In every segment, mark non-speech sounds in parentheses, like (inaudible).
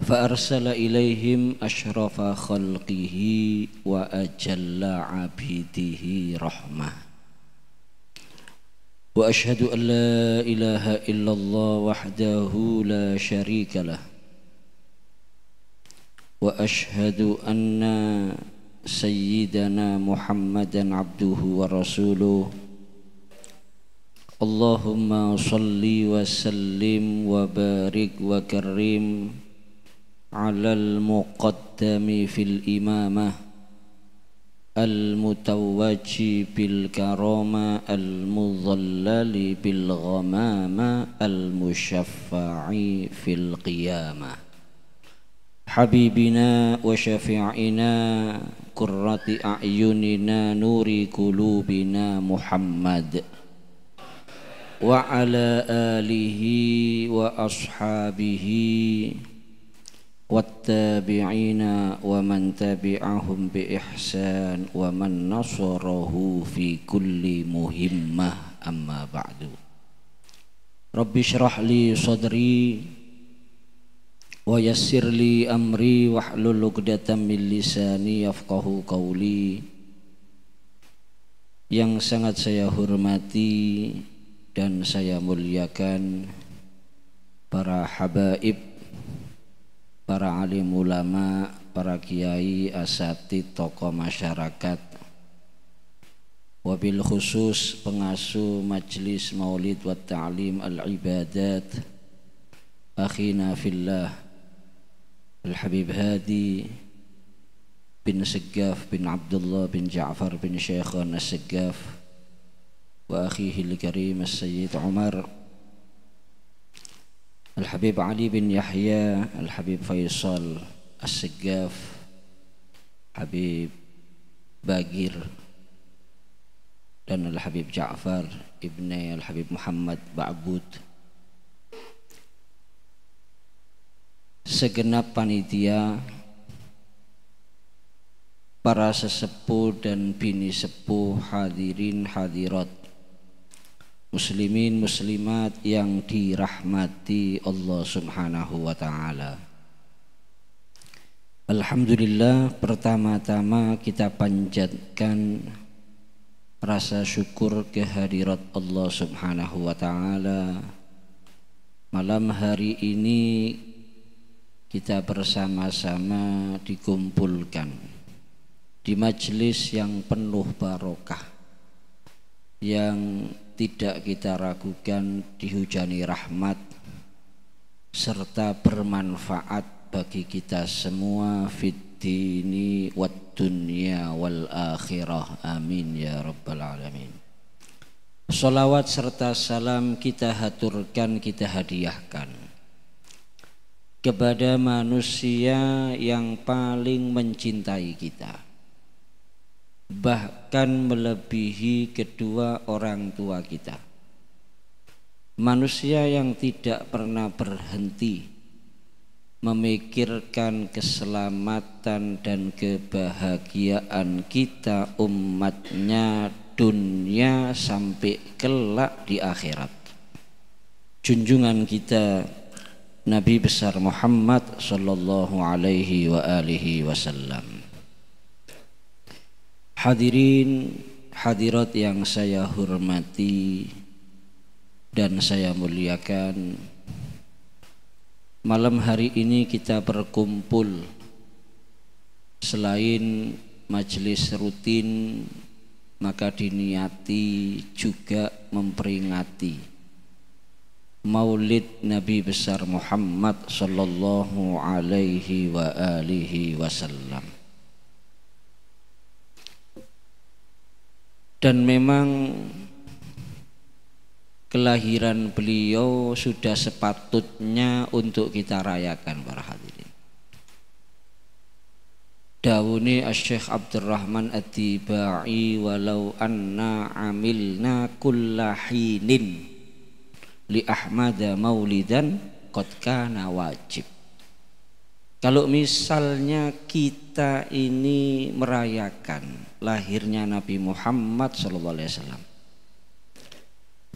فأرسل إليهم أشرف خلقه وأجل عبيده رحمة وأشهد أن لا إله إلا الله وحده لا شريك له وأشهد أن سيدنا محمدا عبده ورسوله اللهم صل وسلم وبارك وكرم على المقدم في الإمامة المتوج بالكرامة المظلل بالغمامة المشفع في القيامة حبيبنا وشفيعنا كرة أعيننا نور قلوبنا محمد وعلى آله وأصحابه والتابعين ومن تبعهم بإحسان ومن نصره في كل مهمة أما بعد رب اشرح لي صدري ويسر لي أمري واحلل عقدة من لساني يفقه قولي yang sangat saya hormati dan saya muliakan para habaib para alim ulama, para kiai, asatid, tokoh masyarakat, wabil khusus pengasuh majlis Maulid wa Ta'lim Al-Ibadat, akhina fillah, Al-Habib Hadi, bin Segaf bin Abdullah bin Ja'far bin Syekhan As-Segaf, wa akhihi Al-Karim As-Sayyid Umar, الحبيب علي بن يحيى الحبيب فيصل السقاف حبيب باقير dan Al-Habib Ja'far Ibni Al-Habib Muhammad Ba'bud segenap panitia para sesepuh dan bini sepuh hadirin hadirat muslimin muslimat yang dirahmati Allah Subhanahu wa taala. Alhamdulillah pertama-tama kita panjatkan rasa syukur kehadirat Allah Subhanahu wa taala. Malam hari ini kita bersama-sama dikumpulkan di majelis yang penuh barokah yang tidak kita ragukan dihujani rahmat serta bermanfaat bagi kita semua fitni wat dunia wal akhirah amin ya rabbal alamin Salawat serta salam kita haturkan kita hadiahkan kepada manusia yang paling mencintai kita bahkan melebihi kedua orang tua kita. Manusia yang tidak pernah berhenti memikirkan keselamatan dan kebahagiaan kita umatnya dunia sampai kelak di akhirat. Junjungan kita Nabi besar Muhammad sallallahu alaihi wasallam. Hadirin hadirat yang saya hormati dan saya muliakan Malam hari ini kita berkumpul Selain majelis rutin Maka diniati juga memperingati Maulid Nabi besar Muhammad sallallahu alaihi wasallam. dan memang kelahiran beliau sudah sepatutnya untuk kita rayakan para hadirin. Dawuni Syekh Abdurrahman At-Tibai walau anna amilna kullahinin li Ahmad maulidan qad kana wajib. Kalau misalnya kita ini merayakan lahirnya Nabi Muhammad SAW,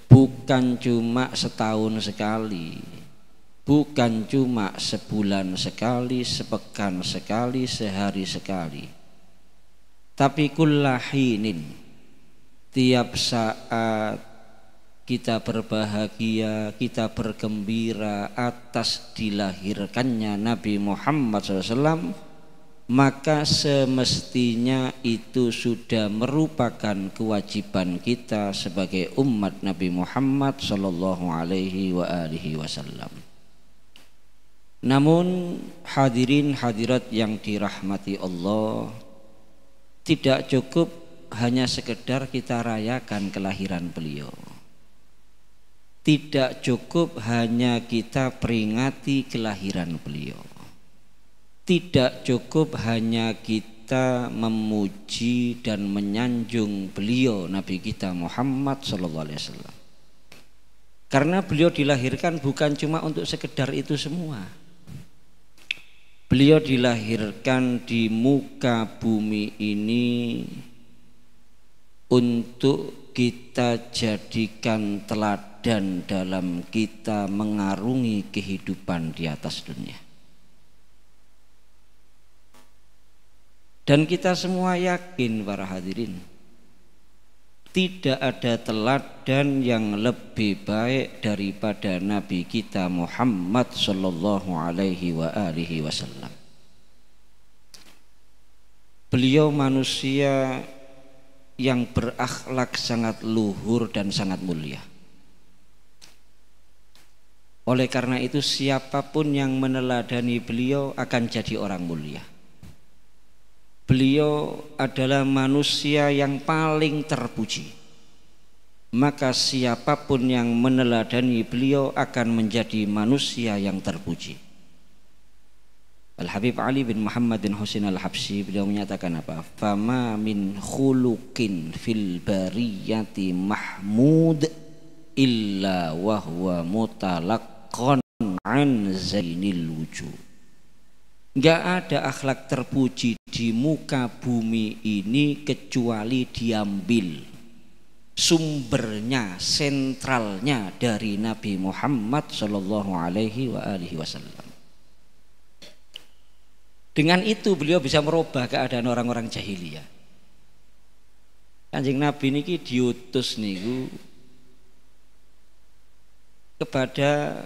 bukan cuma setahun sekali, bukan cuma sebulan sekali, sepekan sekali, sehari sekali, tapi kullahinin tiap saat kita berbahagia, kita bergembira atas dilahirkannya Nabi Muhammad SAW, maka semestinya itu sudah merupakan kewajiban kita sebagai umat Nabi Muhammad Sallallahu Alaihi Wasallam. Namun hadirin hadirat yang dirahmati Allah tidak cukup hanya sekedar kita rayakan kelahiran beliau tidak cukup hanya kita peringati kelahiran beliau. Tidak cukup hanya kita memuji dan menyanjung beliau Nabi kita Muhammad SAW. wasallam. Karena beliau dilahirkan bukan cuma untuk sekedar itu semua. Beliau dilahirkan di muka bumi ini untuk kita jadikan teladan dan dalam kita mengarungi kehidupan di atas dunia. Dan kita semua yakin para hadirin Tidak ada teladan yang lebih baik daripada Nabi kita Muhammad Sallallahu alaihi wa alihi wasallam Beliau manusia yang berakhlak sangat luhur dan sangat mulia oleh karena itu siapapun yang meneladani beliau akan jadi orang mulia. Beliau adalah manusia yang paling terpuji. Maka siapapun yang meneladani beliau akan menjadi manusia yang terpuji. Al-Habib Ali bin Muhammad bin Husin al habsi beliau menyatakan apa? Fama min khuluqin fil bariyati mahmud illa wahwa mutalak akhlakon an zainil wujud Enggak ada akhlak terpuji di muka bumi ini kecuali diambil sumbernya, sentralnya dari Nabi Muhammad Shallallahu Alaihi Wasallam. Dengan itu beliau bisa merubah keadaan orang-orang jahiliyah. Kanjeng Nabi ini diutus niku kepada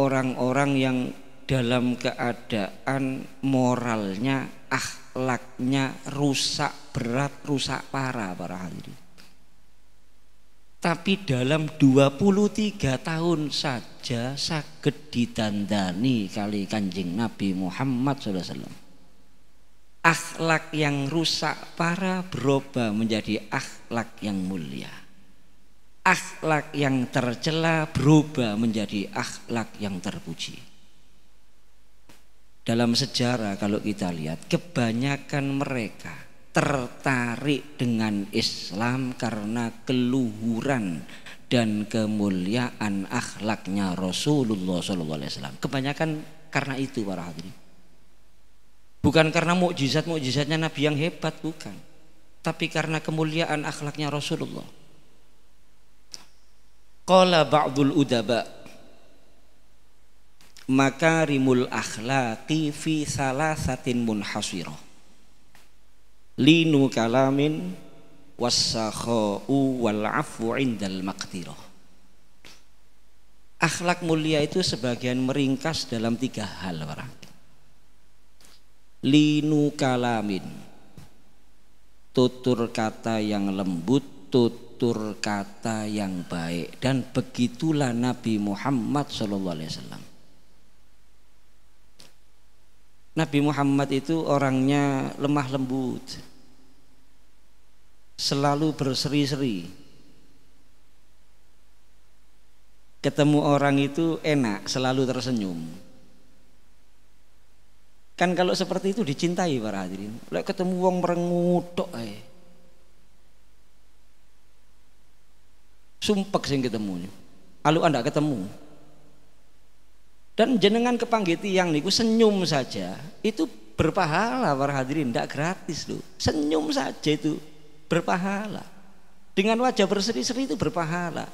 orang-orang yang dalam keadaan moralnya, akhlaknya rusak berat, rusak parah para hadirin. Tapi dalam 23 tahun saja sakit ditandani kali kanjeng Nabi Muhammad SAW. Akhlak yang rusak parah berubah menjadi akhlak yang mulia akhlak yang tercela berubah menjadi akhlak yang terpuji. Dalam sejarah kalau kita lihat kebanyakan mereka tertarik dengan Islam karena keluhuran dan kemuliaan akhlaknya Rasulullah SAW. Kebanyakan karena itu para hadirin. Bukan karena mukjizat-mukjizatnya Nabi yang hebat, bukan. Tapi karena kemuliaan akhlaknya Rasulullah Qala ba'dul udaba makarimul akhlaqi fi salasatin munhasiro linu kalamin wassakha'u wal afu indal maqtirah akhlak mulia itu sebagian meringkas dalam tiga hal orang linu kalamin tutur kata yang lembut tutur tutur kata yang baik dan begitulah Nabi Muhammad Shallallahu Alaihi Wasallam. Nabi Muhammad itu orangnya lemah lembut, selalu berseri-seri. Ketemu orang itu enak, selalu tersenyum. Kan kalau seperti itu dicintai para hadirin. Lek ketemu wong merengut tok eh. sumpek sing ketemu kalau anda ketemu dan jenengan kepanggil tiang niku senyum saja itu berpahala para hadirin tidak gratis loh senyum saja itu berpahala dengan wajah berseri-seri itu berpahala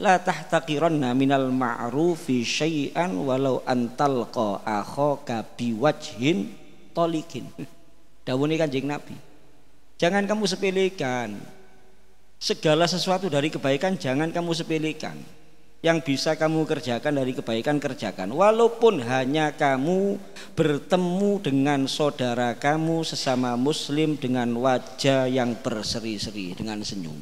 la tahtaqiranna minal ma'rufi syai'an walau antalqa akhaka biwajhin tolikin dawuhne kanjeng nabi jangan kamu sepelekan Segala sesuatu dari kebaikan jangan kamu sepelekan. Yang bisa kamu kerjakan dari kebaikan kerjakan. Walaupun hanya kamu bertemu dengan saudara kamu sesama muslim dengan wajah yang berseri-seri dengan senyum.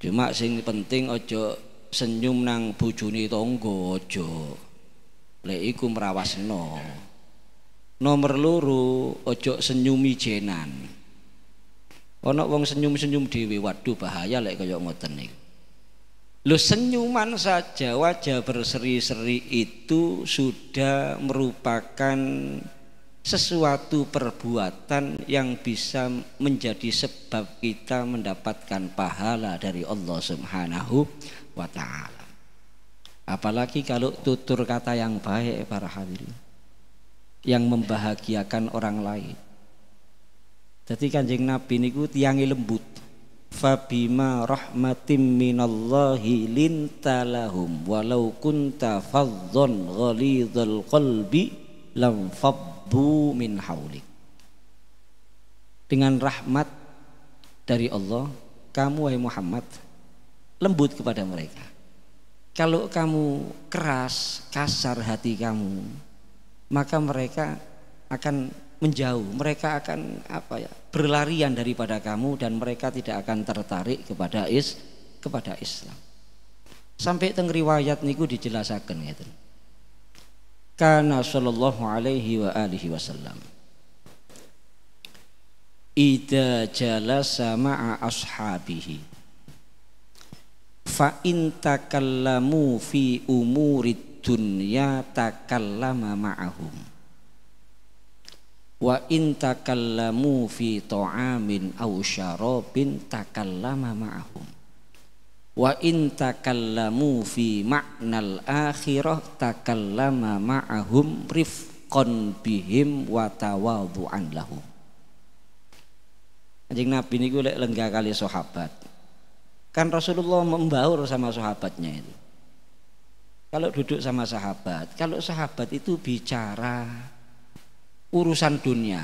Cuma sing penting ojo senyum nang bujuni tonggo ojo. leiku merawas no Nomor luru ojo senyumi jenan. Ono wong senyum-senyum dewi waduh bahaya lek kaya ngoten niku. Lo senyuman saja wajah berseri-seri itu sudah merupakan sesuatu perbuatan yang bisa menjadi sebab kita mendapatkan pahala dari Allah Subhanahu wa taala. Apalagi kalau tutur kata yang baik para hadirin yang membahagiakan orang lain. Jadi kanjeng Nabi niku tiangi lembut. Fabima rahmatim minallahi lintalahum walau kunta fadzon ghalidhal qalbi lam fabbu min haulik. Dengan rahmat dari Allah, kamu wahai Muhammad lembut kepada mereka. Kalau kamu keras, kasar hati kamu, maka mereka akan menjauh, mereka akan apa ya berlarian daripada kamu dan mereka tidak akan tertarik kepada is kepada Islam. Sampai teng riwayat niku dijelasaken ngeten. Karena sallallahu alaihi wa alihi wasallam Ida jalasa ma'a ashabihi Fa in takallamu fi umurid dunya takallama ma'ahum wa intakallamu fi ta'amin aw syarabin takallama ma'ahum wa intakallamu fi ma'nal akhirah takallama ma'ahum rifqan bihim wa tawadhu'an lahum Anjing Nabi ini lek lenggah kali sahabat kan Rasulullah membaur sama sahabatnya itu kalau duduk sama sahabat kalau sahabat itu bicara urusan dunia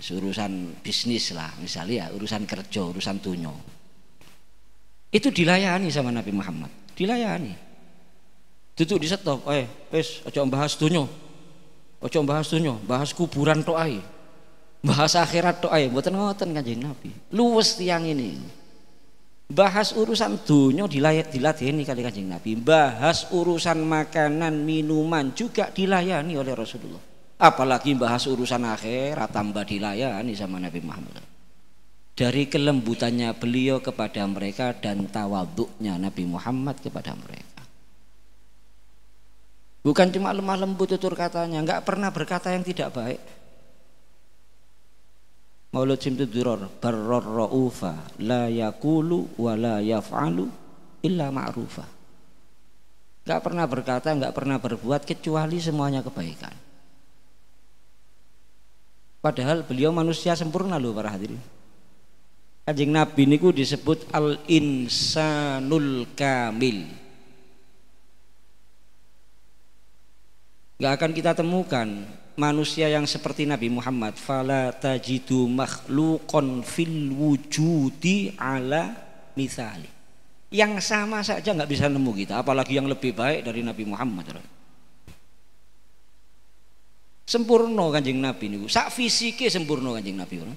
urusan bisnis lah misalnya ya urusan kerja urusan dunia itu dilayani sama Nabi Muhammad dilayani duduk di stop eh wis aja bahas dunia aja bahas dunia bahas kuburan tok ae bahas akhirat tok ae mboten ngoten kanjeng Nabi luwes tiang ini bahas urusan dunia ini kali kanjeng Nabi bahas urusan makanan minuman juga dilayani oleh Rasulullah apalagi bahas urusan akhirat tambah dilayani sama Nabi Muhammad dari kelembutannya beliau kepada mereka dan tawaduknya Nabi Muhammad kepada mereka bukan cuma lemah lembut tutur katanya nggak pernah berkata yang tidak baik Maulud simtu duror barror ra'ufa la yakulu wa la yaf'alu illa ma'rufa. Enggak pernah berkata, enggak pernah berbuat kecuali semuanya kebaikan. Padahal beliau manusia sempurna loh para hadirin. Kanjeng Nabi niku disebut al insanul kamil. Gak akan kita temukan manusia yang seperti Nabi Muhammad fala tajidu makhlukon fil wujudi ala misali yang sama saja gak bisa nemu kita apalagi yang lebih baik dari Nabi Muhammad sempurna kanjeng nabi ini, sak fisiknya sempurna kanjeng nabi ini.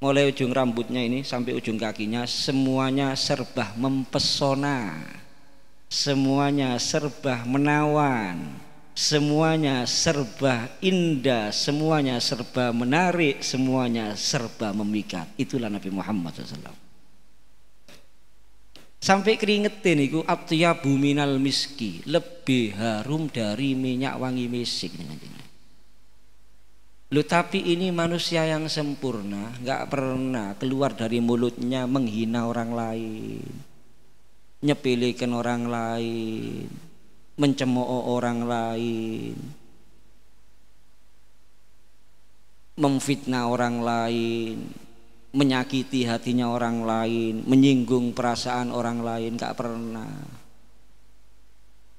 mulai ujung rambutnya ini sampai ujung kakinya semuanya serba mempesona semuanya serba menawan semuanya serba indah semuanya serba menarik semuanya serba memikat itulah Nabi Muhammad SAW Sampai keringetin itu atyabu buminal miski, lebih harum dari minyak wangi misik Lu tapi ini manusia yang sempurna, nggak pernah keluar dari mulutnya menghina orang lain, nyepilikan orang lain, mencemooh orang lain, memfitnah orang lain, menyakiti hatinya orang lain, menyinggung perasaan orang lain, gak pernah.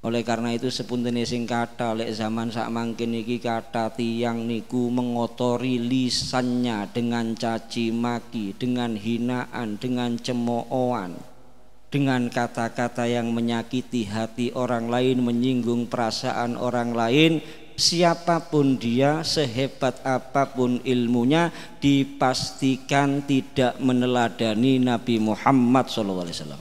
Oleh karena itu sepunten sing kata lek zaman sak mangkin iki kata tiang niku mengotori lisannya dengan caci maki, dengan hinaan, dengan cemoohan, dengan kata-kata yang menyakiti hati orang lain, menyinggung perasaan orang lain siapapun dia sehebat apapun ilmunya dipastikan tidak meneladani Nabi Muhammad SAW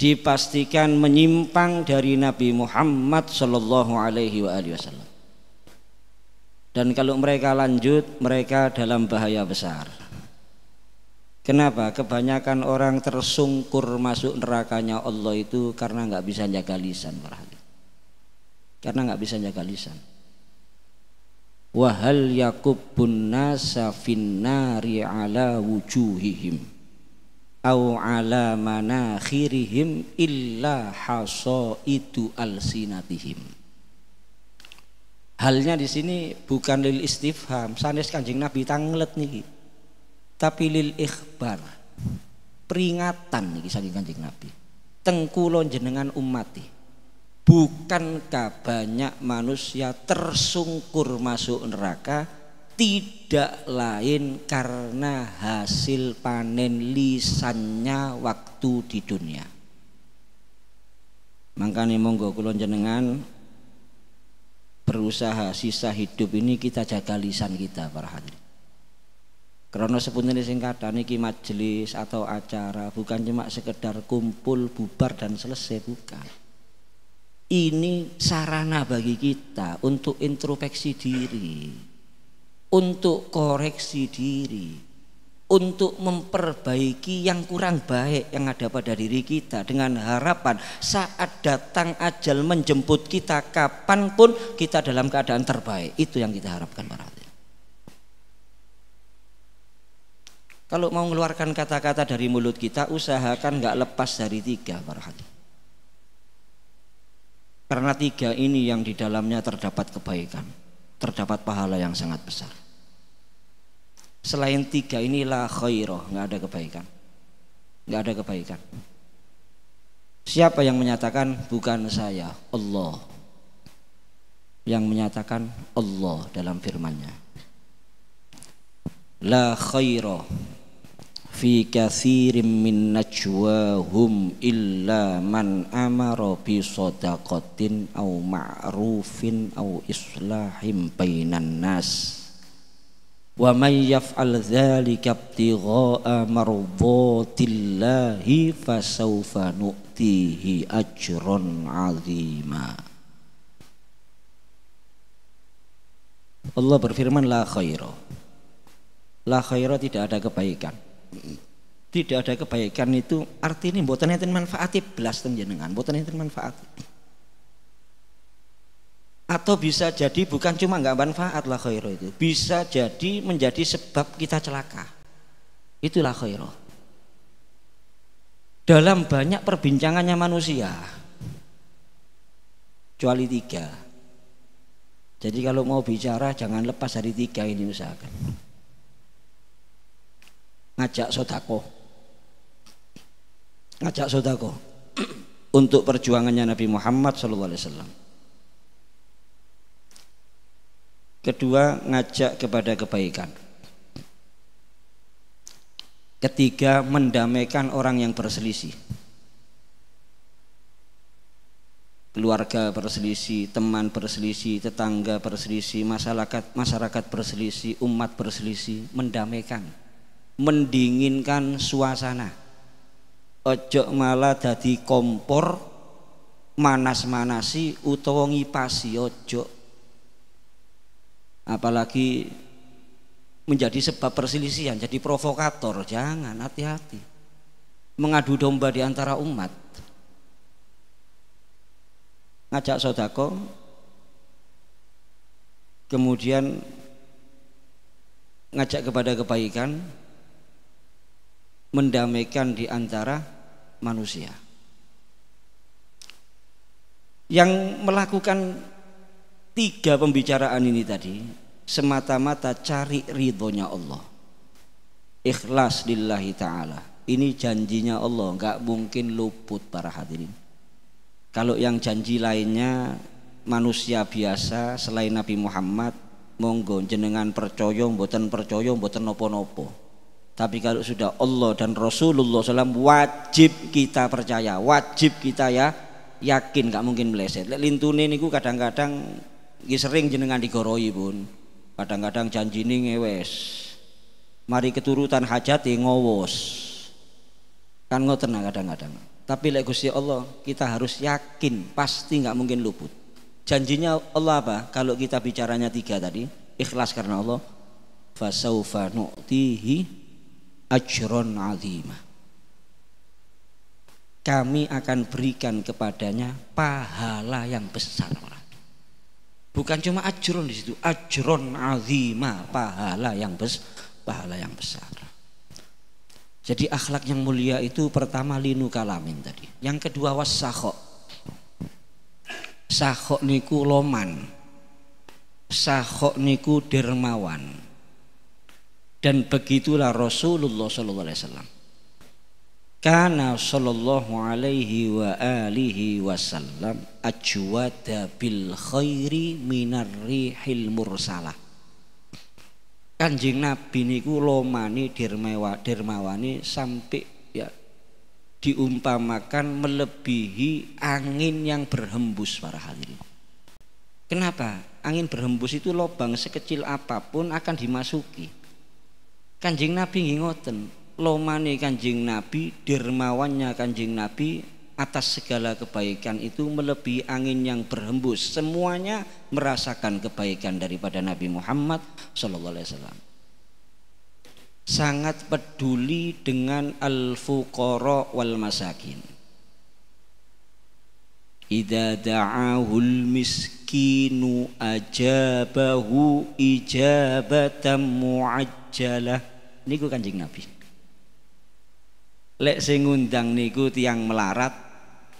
dipastikan menyimpang dari Nabi Muhammad Shallallahu Alaihi Wasallam dan kalau mereka lanjut mereka dalam bahaya besar Kenapa? Kebanyakan orang tersungkur masuk nerakanya Allah itu karena nggak bisa jaga lisan berhati karena nggak bisa jaga lisan wahal yakubun nasa finnari ala wujuhihim au ala manakhirihim illa haso al alsinatihim halnya di sini bukan lil istifham sanes kanjeng nabi tanglet nih tapi lil ikhbar peringatan nih saking kanjeng nabi tengkulon jenengan umatih bukankah banyak manusia tersungkur masuk neraka tidak lain karena hasil panen lisannya waktu di dunia. Maka Makanya monggo kulon jenengan berusaha sisa hidup ini kita jaga lisan kita para hadirin. Karena sebenarnya singkatan ini majelis atau acara bukan cuma sekedar kumpul bubar dan selesai bukan ini sarana bagi kita untuk introspeksi diri, untuk koreksi diri, untuk memperbaiki yang kurang baik yang ada pada diri kita dengan harapan saat datang ajal menjemput kita kapanpun kita dalam keadaan terbaik itu yang kita harapkan para kalau mau mengeluarkan kata-kata dari mulut kita usahakan nggak lepas dari tiga para karena tiga ini yang di dalamnya terdapat kebaikan, terdapat pahala yang sangat besar. Selain tiga inilah khairah, nggak ada kebaikan, nggak ada kebaikan. Siapa yang menyatakan bukan saya, Allah yang menyatakan Allah dalam firman-Nya. La khairah fi kathirin min najwahum illa man amara bi sadaqatin aw ma'rufin aw islahim bainan nas wa may yaf'al dhalika ibtigha'a mardhatillahi fasawfa nu'tihi ajran 'azima Allah berfirman la khaira la khaira tidak ada kebaikan tidak ada kebaikan itu artinya buatan itu manfaat belas tenjengan buatan itu manfaat atau bisa jadi bukan cuma nggak manfaat lah khairo itu bisa jadi menjadi sebab kita celaka itulah khairo dalam banyak perbincangannya manusia kecuali tiga jadi kalau mau bicara jangan lepas dari tiga ini usahakan ngajak sodako ngajak sodako untuk perjuangannya Nabi Muhammad SAW. kedua ngajak kepada kebaikan ketiga mendamaikan orang yang berselisih keluarga berselisih, teman berselisih, tetangga berselisih, masyarakat masyarakat berselisih, umat berselisih, mendamaikan mendinginkan suasana ojo malah jadi kompor manas-manasi utawa ngipasi ojo apalagi menjadi sebab perselisihan jadi provokator jangan hati-hati mengadu domba di antara umat ngajak sodako kemudian ngajak kepada kebaikan mendamaikan di antara manusia. Yang melakukan tiga pembicaraan ini tadi semata-mata cari ridhonya Allah. Ikhlas lillahi ta'ala. Ini janjinya Allah, nggak mungkin luput para hadirin. Kalau yang janji lainnya manusia biasa selain Nabi Muhammad monggo jenengan percoyo, mboten percoyo, mboten nopo-nopo tapi kalau sudah Allah dan Rasulullah SAW wajib kita percaya, wajib kita ya yakin nggak mungkin meleset. Lek lintune niku kadang-kadang sering jenengan digoroi pun. Kadang-kadang janji ini ngewes. Mari keturutan hajati ya ngowos. Kan ngoten nah kadang-kadang. Tapi lek Gusti Allah kita harus yakin pasti nggak mungkin luput. Janjinya Allah apa? Kalau kita bicaranya tiga tadi, ikhlas karena Allah, fasaufa nu'tihi ajron azima. Kami akan berikan kepadanya pahala yang besar. Bukan cuma ajron di situ, ajron azima, pahala yang bes pahala yang besar. Jadi akhlak yang mulia itu pertama linu kalamin tadi. Yang kedua wasakho sakho Sahok niku loman. Sahok niku dermawan dan begitulah Rasulullah sallallahu alaihi wasallam. Kana sallallahu alaihi wa alihi wasallam ajwada bil khairi minar rihil mursalah. Kanjeng Nabi niku lomani dermawa dermawani sampai ya diumpamakan melebihi angin yang berhembus para hadirin. Kenapa? Angin berhembus itu lubang sekecil apapun akan dimasuki. Kanjeng Nabi nggih ngoten, lomane Kanjeng Nabi, dermawannya Kanjeng Nabi atas segala kebaikan itu melebihi angin yang berhembus. Semuanya merasakan kebaikan daripada Nabi Muhammad sallallahu alaihi wasallam. Sangat peduli dengan al-fuqara wal masakin da'ahu da'ahul miskinu ajabahu ijabatan muajjalah. Niku Kanjeng Nabi. Lek sing ngundang niku tiang melarat,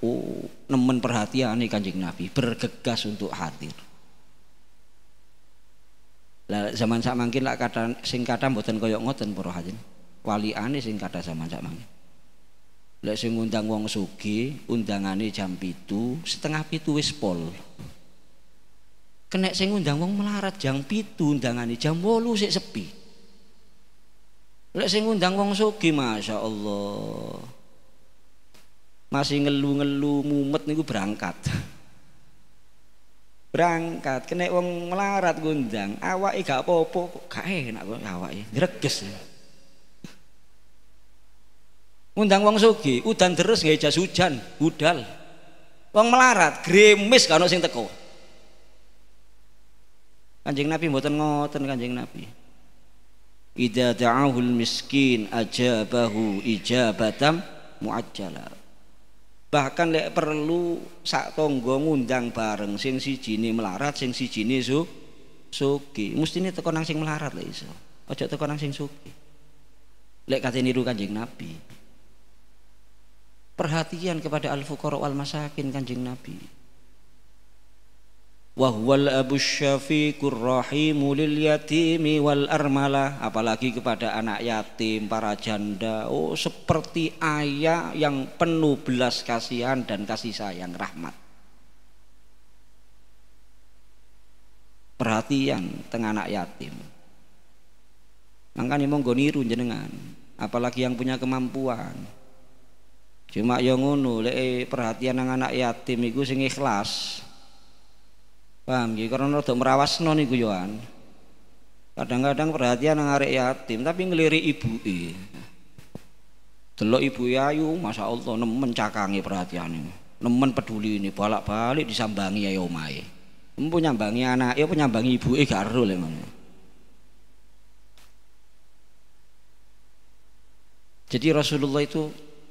oh, nemen perhatian nih Kanjeng Nabi, bergegas untuk hadir. Lah zaman sak mangkin lak kata sing kata mboten koyok ngoten para hadirin. ane sing kata zaman sak mangkin. Lek sing ngundang wong sugih, undangane jam pitu, setengah pitu wis pol. Kenek sing ngundang wong melarat jam pitu, undangane jam wolu sik sepi. Lek sing ngundang wong Sugi masya Allah. Masih ngelu-ngelu mumet niku berangkat. Berangkat, kenek wong melarat ngundang, awake gak apa-apa kok, gak enak kok awake, greges. Ya undang wong Sugi, udan terus nggak jas hujan, budal. Wong melarat, gremis karo sing teko. Kanjeng Nabi mboten ngoten Kanjeng Nabi. Ida da'ahul miskin ajabahu ijabatam muajjala. Bahkan lek perlu sak tonggo ngundang bareng sing ne melarat, sing ne su Sugi, Mestine teko nang sing melarat lek iso. Aja teko nang sing sugi. Lek kate niru Kanjeng Nabi perhatian kepada al-fuqara wal masakin Kanjeng Nabi. Wa huwal abu syafiqur rahimu lil yatimi wal armalah apalagi kepada anak yatim, para janda. Oh, seperti ayah yang penuh belas kasihan dan kasih sayang rahmat. Perhatian tengah anak yatim. Maka ini monggo niru jenengan, apalagi yang punya kemampuan cuma yang ngono lek eh, perhatian nang anak yatim iku sing ikhlas paham nggih karena rada merawasno niku yoan kadang-kadang perhatian nang arek yatim tapi ngelirik e. delok ibu ayu masya Allah nemen cakangi perhatian ini nemen peduli ini bolak-balik disambangi ayo omae. punya nyambangi anak ya punya ibu e gak rule jadi Rasulullah itu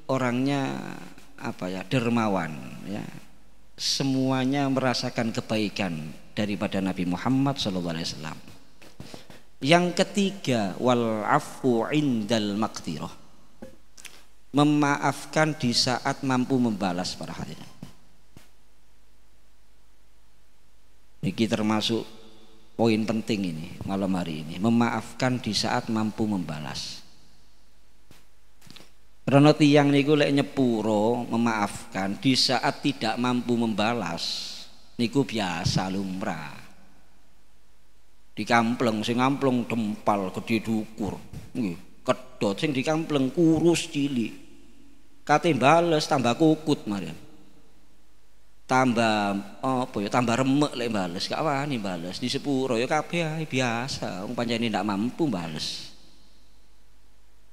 orangnya apa ya dermawan ya semuanya merasakan kebaikan daripada Nabi Muhammad SAW. Yang ketiga wal afu indal maktiroh memaafkan di saat mampu membalas para hadirin. Ini termasuk poin penting ini malam hari ini memaafkan di saat mampu membalas. Rono tiang niku lek nyepuro memaafkan di saat tidak mampu membalas niku biasa lumrah. Dikampleng sing ngampleng tempal gede dukur. Nggih, kedot sing dikampleng kurus cilik. Kate bales tambah kukut marian. Tambah apa ya tambah remek lek bales, gak wani bales di sepuro ya kabeh biasa wong pancen ndak mampu bales.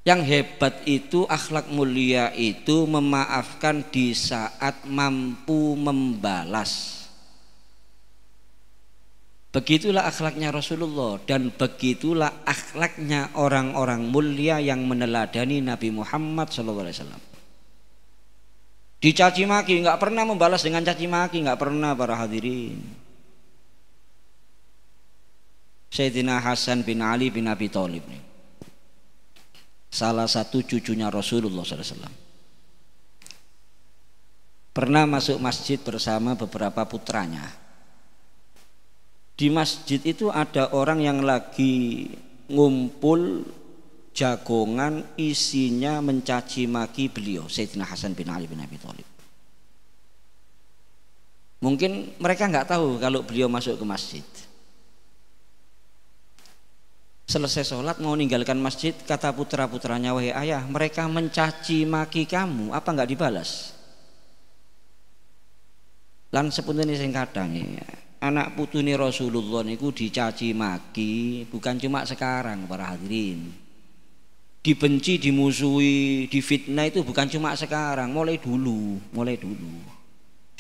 Yang hebat itu akhlak mulia itu memaafkan di saat mampu membalas. Begitulah akhlaknya Rasulullah dan begitulah akhlaknya orang-orang mulia yang meneladani Nabi Muhammad SAW. Dicaci maki nggak pernah membalas dengan caci maki nggak pernah para hadirin. Sayyidina Hasan bin Ali bin Abi Thalib nih salah satu cucunya Rasulullah SAW. Pernah masuk masjid bersama beberapa putranya. Di masjid itu ada orang yang lagi ngumpul jagongan isinya mencaci maki beliau Sayyidina Hasan bin Ali bin Abi Thalib. Mungkin mereka nggak tahu kalau beliau masuk ke masjid. Selesai sholat mau ninggalkan masjid, kata putra-putranya, wahai ayah, mereka mencaci maki kamu, apa nggak dibalas? Lan sepunten sing kadang ya. Anak ini Rasulullah niku dicaci maki bukan cuma sekarang para hadirin. Dibenci, dimusuhi, difitnah itu bukan cuma sekarang, mulai dulu, mulai dulu.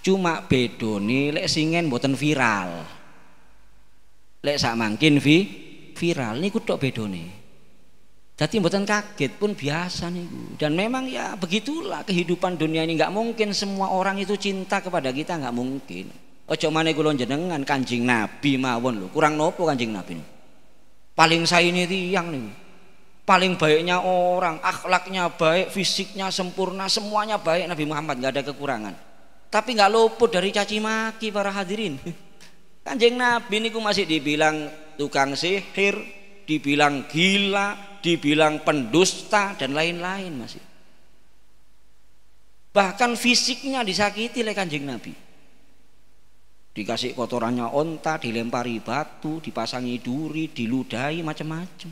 Cuma nih, lek singen boten viral. Lek sak mangkin vi viral niku tok bedone. Jadi mboten kaget pun biasa niku. Dan memang ya begitulah kehidupan dunia ini nggak mungkin semua orang itu cinta kepada kita nggak mungkin. Ojo mana kula jenengan Kanjeng Nabi mawon lho. Kurang nopo Kanjeng Nabi niku. Paling saya ini tiang nih. Paling baiknya orang, akhlaknya baik, fisiknya sempurna, semuanya baik Nabi Muhammad nggak ada kekurangan. Tapi nggak luput dari caci maki para hadirin. (laughs) Kanjeng Nabi ini masih dibilang tukang sihir, dibilang gila, dibilang pendusta dan lain-lain masih. Bahkan fisiknya disakiti oleh Kanjeng Nabi. Dikasih kotorannya onta, dilempari batu, dipasangi duri, diludahi macam-macam.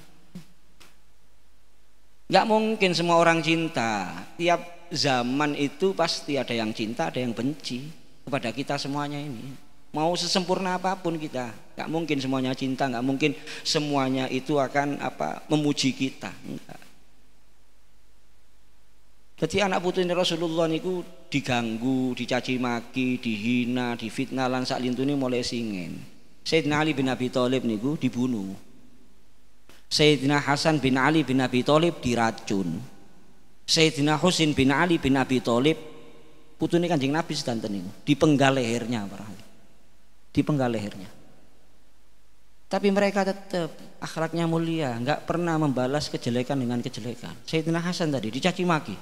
Gak mungkin semua orang cinta. Tiap zaman itu pasti ada yang cinta, ada yang benci kepada kita semuanya ini. Mau sesempurna apapun kita, nggak mungkin semuanya cinta, nggak mungkin semuanya itu akan apa memuji kita. Enggak. Jadi anak putri Rasulullah niku diganggu, dicaci maki, dihina, difitnah lan sak lintune mulai singen. Sayyidina Ali bin Abi Thalib niku dibunuh. Sayyidina Hasan bin Ali bin Abi Thalib diracun. Sayyidina Husin bin Ali bin Abi Thalib putune Kanjeng Nabi sedanten niku dipenggal lehernya parah di penggal lehernya. Tapi mereka tetap akhlaknya mulia, nggak pernah membalas kejelekan dengan kejelekan. Sayyidina Hasan tadi dicaci maki.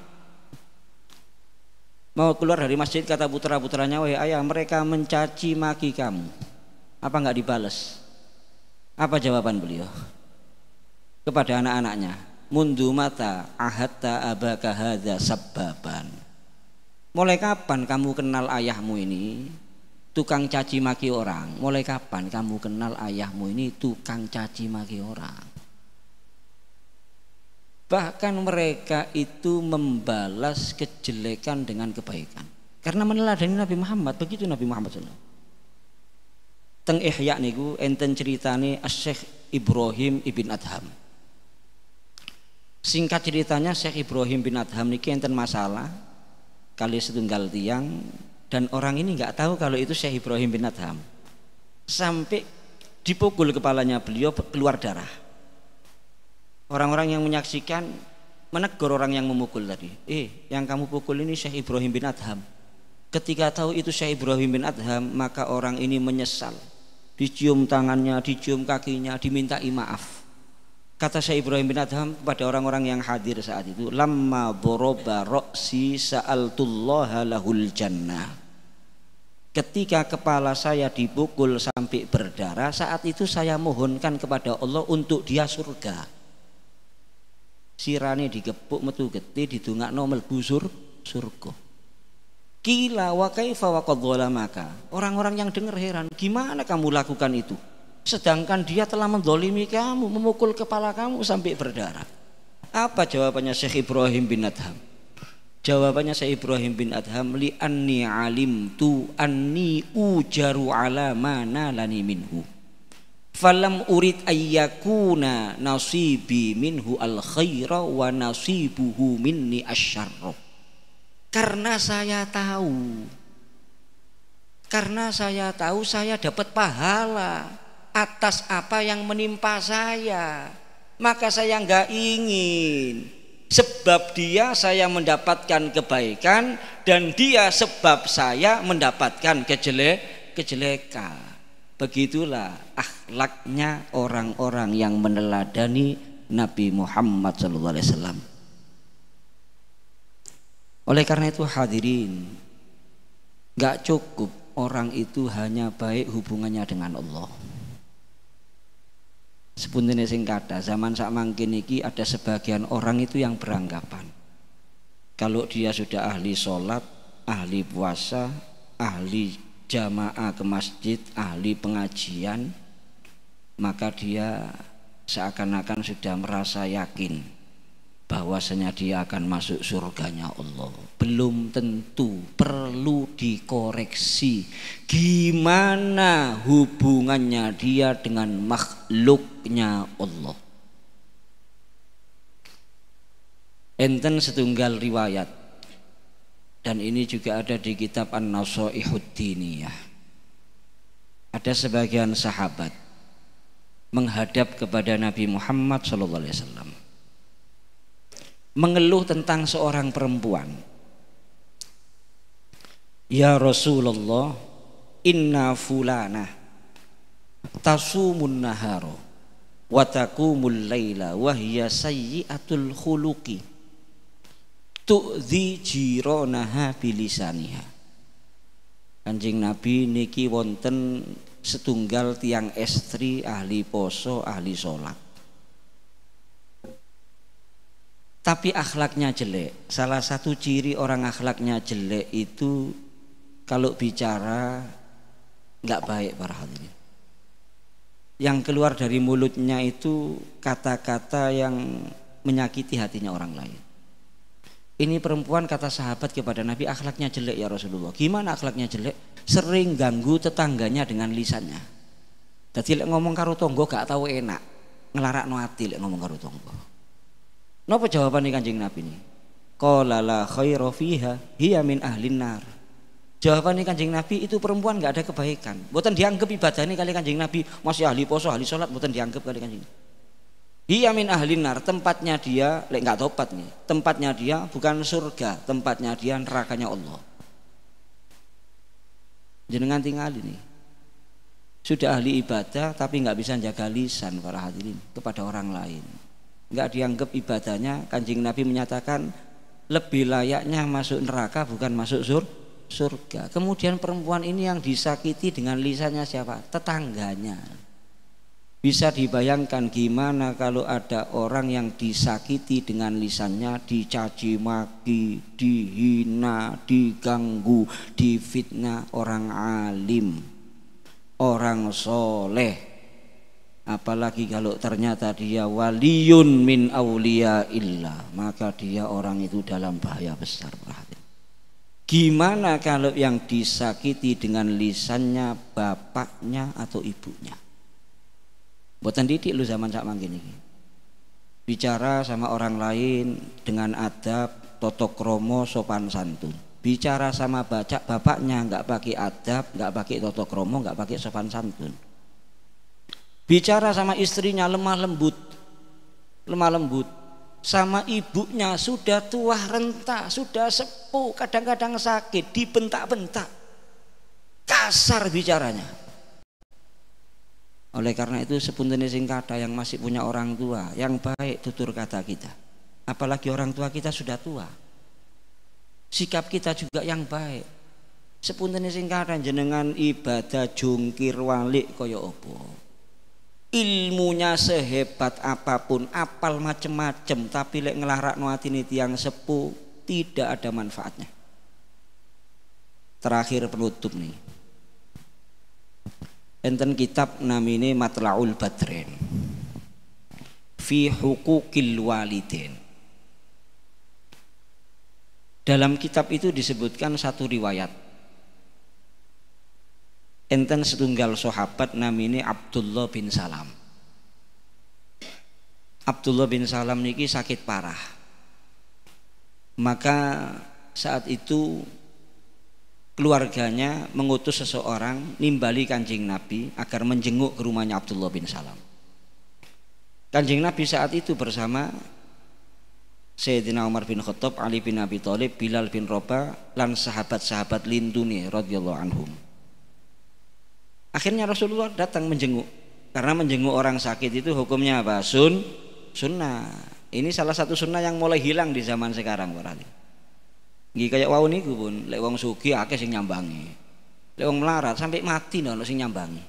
Mau keluar dari masjid kata putra-putranya, "Wahai ayah, mereka mencaci maki kamu. Apa nggak dibalas?" Apa jawaban beliau? Kepada anak-anaknya, "Mundu mata ahatta abaka hadza sababan. Mulai kapan kamu kenal ayahmu ini? tukang caci maki orang. Mulai kapan kamu kenal ayahmu ini tukang caci maki orang? Bahkan mereka itu membalas kejelekan dengan kebaikan. Karena meneladani Nabi Muhammad, begitu Nabi Muhammad SAW. Teng Ihya niku enten ceritane Syekh Ibrahim ibn Adham. Singkat ceritanya Syekh Ibrahim bin Adham niki enten masalah kali setunggal tiang dan orang ini nggak tahu kalau itu Syekh Ibrahim bin Adham sampai dipukul kepalanya beliau keluar darah orang-orang yang menyaksikan menegur orang yang memukul tadi eh yang kamu pukul ini Syekh Ibrahim bin Adham ketika tahu itu Syekh Ibrahim bin Adham maka orang ini menyesal dicium tangannya dicium kakinya diminta maaf Kata Syekh Ibrahim bin Adham kepada orang-orang yang hadir saat itu, "Lamma boroba roksi sa'altullaha lahul jannah." Ketika kepala saya dipukul sampai berdarah, saat itu saya mohonkan kepada Allah untuk dia surga. Sirane digepuk metu geti didungak nomel busur surga. Kila wa kaifa wa maka. Orang-orang yang dengar heran, gimana kamu lakukan itu? Sedangkan dia telah mendolimi kamu, memukul kepala kamu sampai berdarah. Apa jawabannya Syekh Ibrahim bin Adham? Jawabannya saya Ibrahim bin Adham li anni alim tu anni ujaru ala mana lani minhu. Falam urid ayyakuna nasibi minhu al khaira wa nasibuhu minni asyarra. Karena saya tahu karena saya tahu saya dapat pahala atas apa yang menimpa saya maka saya nggak ingin sebab dia saya mendapatkan kebaikan dan dia sebab saya mendapatkan kejelek kejelekan. Begitulah akhlaknya orang-orang yang meneladani Nabi Muhammad SAW. Oleh karena itu hadirin, nggak cukup orang itu hanya baik hubungannya dengan Allah Sepuntene sing kada zaman sak mangkin iki ada sebagian orang itu yang beranggapan kalau dia sudah ahli sholat, ahli puasa, ahli jamaah ke masjid, ahli pengajian, maka dia seakan-akan sudah merasa yakin bahwasanya dia akan masuk surganya Allah. Belum tentu perlu dikoreksi gimana hubungannya dia dengan makhluknya Allah. Enten setunggal riwayat dan ini juga ada di kitab An-Nasaihud Ada sebagian sahabat menghadap kepada Nabi Muhammad SAW mengeluh tentang seorang perempuan. Ya Rasulullah, inna fulana tasumun naharo wa taqumul laila wa hiya sayyi'atul khuluqi tu'dhi jiranaha bilisaniha. Kanjeng Nabi niki wonten setunggal tiang estri ahli poso ahli sholat tapi akhlaknya jelek. Salah satu ciri orang akhlaknya jelek itu kalau bicara nggak baik para hadirin. Yang keluar dari mulutnya itu kata-kata yang menyakiti hatinya orang lain. Ini perempuan kata sahabat kepada Nabi akhlaknya jelek ya Rasulullah. Gimana akhlaknya jelek? Sering ganggu tetangganya dengan lisannya. Jadi ngomong karo tonggo gak tahu enak. Ngelarak noati ngomong karo tonggo Napa jawabane Kanjeng Nabi ini? Qala la khaira fiha hiya min ahlin nar. Jawabannya kanjeng Nabi itu perempuan nggak ada kebaikan. Buatan dianggap ini kali kanjeng Nabi masih ahli poso, ahli sholat, buatan dianggap kali kanjeng. Hiya min ahli nar, tempatnya dia lek nggak topat nih. Tempatnya dia bukan surga, tempatnya dia nerakanya Allah. Jenengan tinggal ini. Sudah ahli ibadah tapi nggak bisa jaga lisan para hadirin kepada orang lain nggak dianggap ibadahnya kanjeng Nabi menyatakan lebih layaknya masuk neraka bukan masuk sur surga kemudian perempuan ini yang disakiti dengan lisannya siapa tetangganya bisa dibayangkan gimana kalau ada orang yang disakiti dengan lisannya, dicaci maki, dihina, diganggu, difitnah orang alim, orang soleh, apalagi kalau ternyata dia waliyun min aulia illa maka dia orang itu dalam bahaya besar perhatian gimana kalau yang disakiti dengan lisannya bapaknya atau ibunya buatan didik lu zaman sama gini bicara sama orang lain dengan adab totokromo sopan santun bicara sama baca bapaknya nggak pakai adab nggak pakai totokromo nggak pakai sopan santun bicara sama istrinya lemah lembut lemah lembut sama ibunya sudah tua renta sudah sepuh kadang-kadang sakit dibentak-bentak kasar bicaranya oleh karena itu sepuntene sing kata yang masih punya orang tua yang baik tutur kata kita apalagi orang tua kita sudah tua sikap kita juga yang baik sepuntene sing kata jenengan ibadah jungkir walik kaya opo ilmunya sehebat apapun apal macem-macem tapi lek ngelarak ini tiang sepuh tidak ada manfaatnya terakhir penutup nih enten kitab namine matlaul badrin fi hukukil walidin dalam kitab itu disebutkan satu riwayat enten setunggal sahabat namine Abdullah bin Salam. Abdullah bin Salam niki sakit parah. Maka saat itu keluarganya mengutus seseorang nimbali kancing Nabi agar menjenguk ke rumahnya Abdullah bin Salam. Kanjeng Nabi saat itu bersama Sayyidina Umar bin Khattab, Ali bin Abi Thalib, Bilal bin Rabah, dan sahabat-sahabat linduni radhiyallahu anhum. Akhirnya Rasulullah datang menjenguk. Karena menjenguk orang sakit itu hukumnya apa? Sun, sunnah. Ini salah satu sunnah yang mulai hilang di zaman sekarang berarti. Gak kayak wau niku pun, lek suki akeh sing nyambangi. Lek melarat sampai mati ndak sing nyambangi.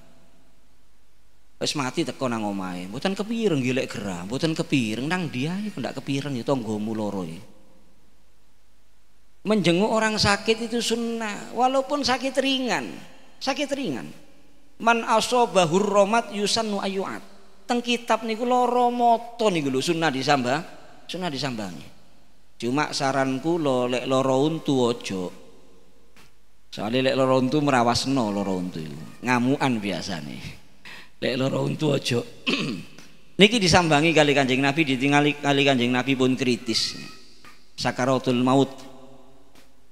Wis mati teko nang omahe. Mboten kepireng nggih lek gerah, mboten kepireng nang dia iku ndak kepireng itu ya, tanggamu loro iki ya. menjenguk orang sakit itu sunnah walaupun sakit ringan sakit ringan man asobahur romat yusan nu ayuat teng kitab niku loro moto niku lho sunnah disambah sunnah disambangi cuma saranku lo lek loro untu ojo soalnya lek loro untu merawasno loro untu ngamuan biasa nih lek loro untu ojo (clears throat) niki disambangi kali kanjeng nabi ditinggali kali kanjeng nabi pun kritis sakaratul maut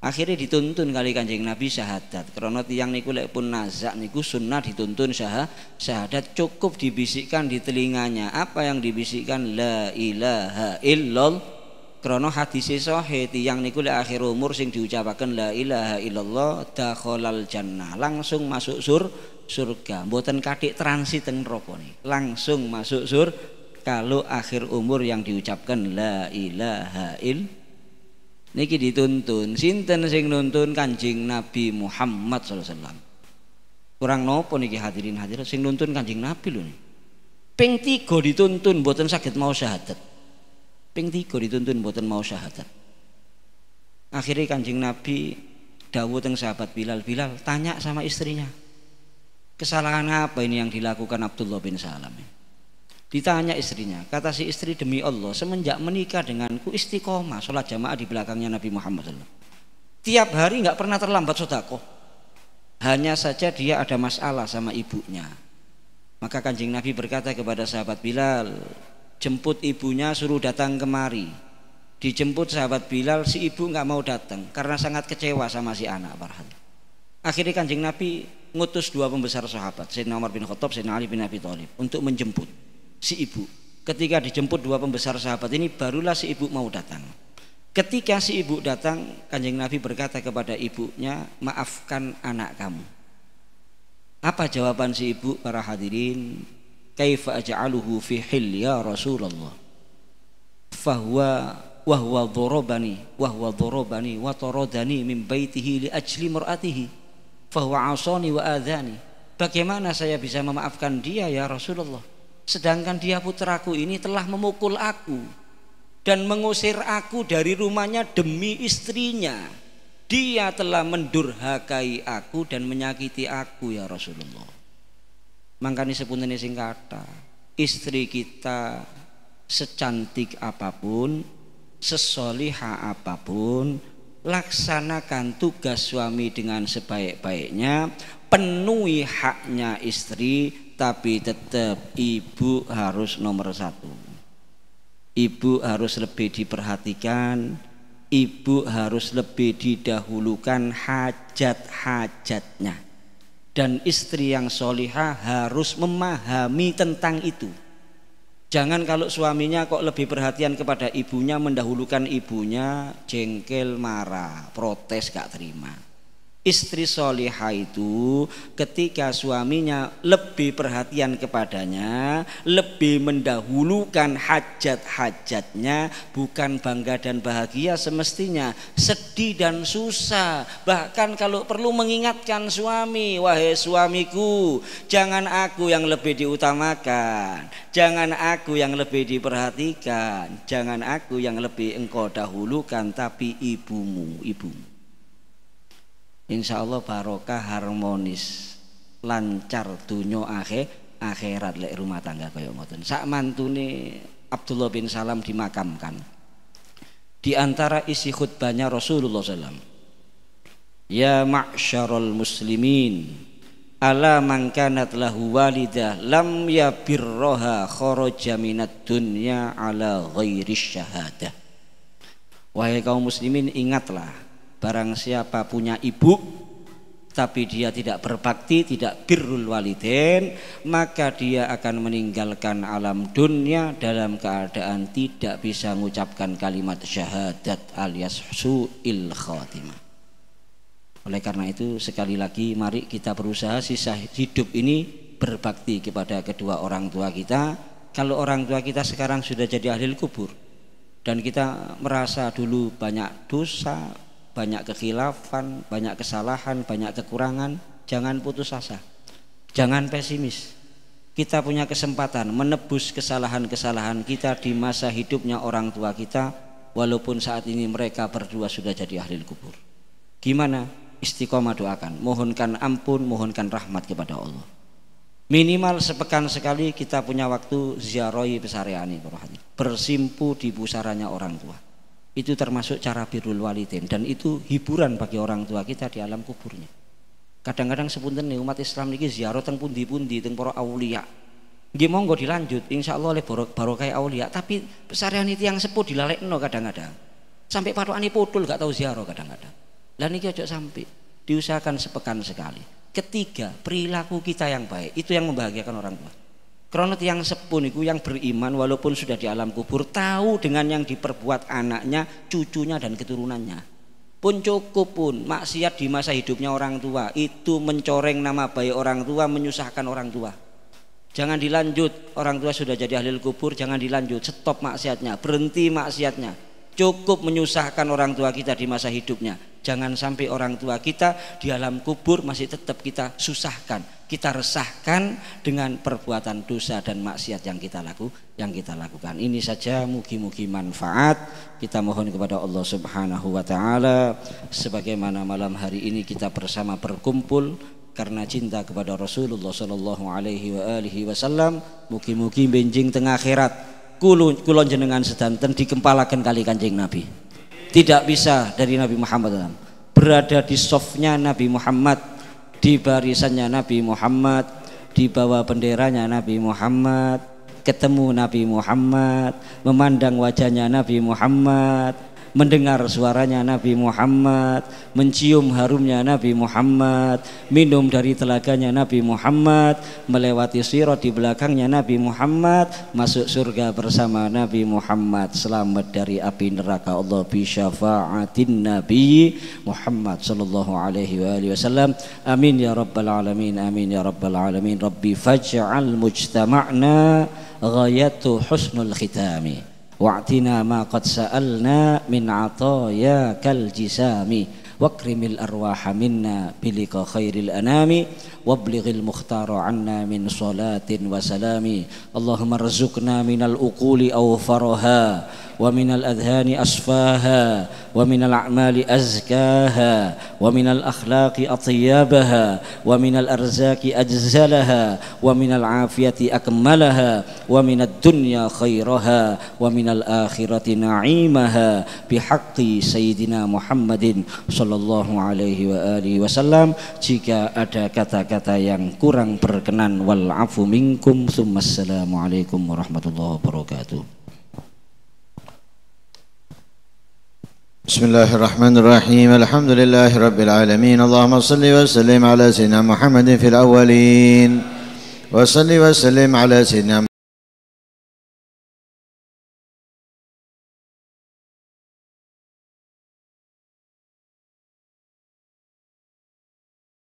akhirnya dituntun kali kanjeng Nabi syahadat karena tiang niku lek pun nazak niku sunnah dituntun syah, syahadat cukup dibisikkan di telinganya apa yang dibisikkan la ilaha illallah karena hadis sahih tiang niku lek akhir umur sing diucapkan la ilaha illallah dakhalal jannah langsung masuk sur surga mboten katik transit teng neraka langsung masuk sur kalau akhir umur yang diucapkan la ilaha illallah niki dituntun sinten sing nuntun Kanjeng Nabi Muhammad sallallahu alaihi wasallam kurang nopo niki hadirin hadirat sing nuntun Kanjeng Nabi lho nih. ping tiga dituntun boten sakit mau syahadat ping tiga dituntun boten mau syahadat akhirnya Kanjeng Nabi dawuteng teng sahabat Bilal Bilal tanya sama istrinya kesalahan apa ini yang dilakukan Abdullah bin Salam ini? Ditanya istrinya, kata si istri demi Allah, semenjak menikah denganku istiqomah sholat jamaah di belakangnya Nabi Muhammad SAW. Tiap hari nggak pernah terlambat sodako. Hanya saja dia ada masalah sama ibunya. Maka kanjeng Nabi berkata kepada sahabat Bilal, jemput ibunya suruh datang kemari. Dijemput sahabat Bilal, si ibu nggak mau datang karena sangat kecewa sama si anak Farhan. Akhirnya kanjeng Nabi ngutus dua pembesar sahabat, Sayyidina Umar bin Khattab, Sayyidina Ali bin Abi Thalib untuk menjemput si ibu. Ketika dijemput dua pembesar sahabat ini barulah si ibu mau datang. Ketika si ibu datang, Kanjeng Nabi berkata kepada ibunya, "Maafkan anak kamu." Apa jawaban si ibu para hadirin? Kaifa aja'aluhu fi hil ya Rasulullah? Fahuwa wahuwa dhorobani wahuwa dhorobani wa mim min baitihi li ajli mur'atihi fahuwa asani wa adhani. Bagaimana saya bisa memaafkan dia ya Rasulullah? Sedangkan dia putraku ini telah memukul aku dan mengusir aku dari rumahnya demi istrinya. Dia telah mendurhakai aku dan menyakiti aku ya Rasulullah. Makanya sepuntennya sing kata, istri kita secantik apapun, sesoliha apapun, laksanakan tugas suami dengan sebaik-baiknya, penuhi haknya istri, tapi tetap ibu harus nomor satu ibu harus lebih diperhatikan ibu harus lebih didahulukan hajat-hajatnya dan istri yang solihah harus memahami tentang itu Jangan kalau suaminya kok lebih perhatian kepada ibunya, mendahulukan ibunya, jengkel, marah, protes, gak terima. Istri soliha itu ketika suaminya lebih perhatian kepadanya, lebih mendahulukan hajat-hajatnya, bukan bangga dan bahagia semestinya, sedih dan susah. Bahkan kalau perlu mengingatkan suami, wahai suamiku, jangan aku yang lebih diutamakan, jangan aku yang lebih diperhatikan, jangan aku yang lebih engkau dahulukan, tapi ibumu, ibumu insya Allah barokah harmonis lancar dunia akhir akhirat lek rumah tangga kaya ngoten sak mantune Abdullah bin Salam dimakamkan di antara isi khutbahnya Rasulullah SAW Ya ma'syarul muslimin ala man kanat lahu walidah lam yabirroha kharaja minat dunya ala ghairi syahadah wahai kaum muslimin ingatlah Barang siapa punya ibu tapi dia tidak berbakti, tidak birrul walidain, maka dia akan meninggalkan alam dunia dalam keadaan tidak bisa mengucapkan kalimat syahadat alias su'il khatimah. Oleh karena itu sekali lagi mari kita berusaha sisa hidup ini berbakti kepada kedua orang tua kita. Kalau orang tua kita sekarang sudah jadi ahli kubur dan kita merasa dulu banyak dosa, banyak kekhilafan, banyak kesalahan, banyak kekurangan, jangan putus asa. Jangan pesimis. Kita punya kesempatan menebus kesalahan-kesalahan kita di masa hidupnya orang tua kita walaupun saat ini mereka berdua sudah jadi ahli kubur. Gimana? Istiqomah doakan, mohonkan ampun, mohonkan rahmat kepada Allah. Minimal sepekan sekali kita punya waktu ziarahi pesareani ya, Bersimpu di pusaranya orang tua itu termasuk cara birrul walidin dan itu hiburan bagi orang tua kita di alam kuburnya kadang-kadang sepunten nih umat Islam niki ziarah teng pundi-pundi teng para aulia nggih monggo dilanjut insya Allah oleh barokah aulia tapi pesarian itu yang sepuh dilalekno kadang-kadang sampai patukane putul gak tahu ziarah kadang-kadang lah niki cocok sampai diusahakan sepekan sekali ketiga perilaku kita yang baik itu yang membahagiakan orang tua Kronot yang sepuh itu yang beriman walaupun sudah di alam kubur tahu dengan yang diperbuat anaknya, cucunya dan keturunannya. Pun cukup pun maksiat di masa hidupnya orang tua itu mencoreng nama baik orang tua, menyusahkan orang tua. Jangan dilanjut, orang tua sudah jadi ahli kubur, jangan dilanjut, stop maksiatnya, berhenti maksiatnya cukup menyusahkan orang tua kita di masa hidupnya jangan sampai orang tua kita di alam kubur masih tetap kita susahkan kita resahkan dengan perbuatan dosa dan maksiat yang kita laku yang kita lakukan ini saja mugi-mugi manfaat kita mohon kepada Allah Subhanahu wa taala sebagaimana malam hari ini kita bersama berkumpul karena cinta kepada Rasulullah Shallallahu alaihi wasallam mugi-mugi benjing tengah akhirat kulon, jenengan sedanten dikempalakan kali kanjeng Nabi tidak bisa dari Nabi Muhammad SAW. berada di softnya Nabi Muhammad di barisannya Nabi Muhammad di bawah benderanya Nabi Muhammad ketemu Nabi Muhammad memandang wajahnya Nabi Muhammad mendengar suaranya Nabi Muhammad, mencium harumnya Nabi Muhammad, minum dari telaganya Nabi Muhammad, melewati sirat di belakangnya Nabi Muhammad, masuk surga bersama Nabi Muhammad, selamat dari api neraka Allah bi syafaatin Nabi Muhammad sallallahu alaihi wa alihi wasallam. Amin ya rabbal alamin, amin ya rabbal alamin. Rabbi faj'al mujtama'na ghayatu husnul khitami. واعتنا ما قد سألنا من عطاياك الجسام واكرم الأرواح منا بلقى خير الأنام وابلغ المختار عنا من صلاة وسلام اللهم ارزقنا من الأقول أوفرها ومن الأذهان أصفاها ومن الأعمال أزكاها ومن الأخلاق أطيبها ومن الأرزاق أجزلها ومن العافية أكملها ومن الدنيا خيرها ومن الآخرة نعيمها بحق سيدنا محمد صلى الله عليه وآله wasallam Jika ada kata-kata yang kurang berkenan Wal'afu minkum Assalamualaikum warahmatullahi wabarakatuh بسم الله الرحمن الرحيم الحمد لله رب العالمين اللهم صل وسلم على سيدنا محمد في الأولين وصل وسلم على سيدنا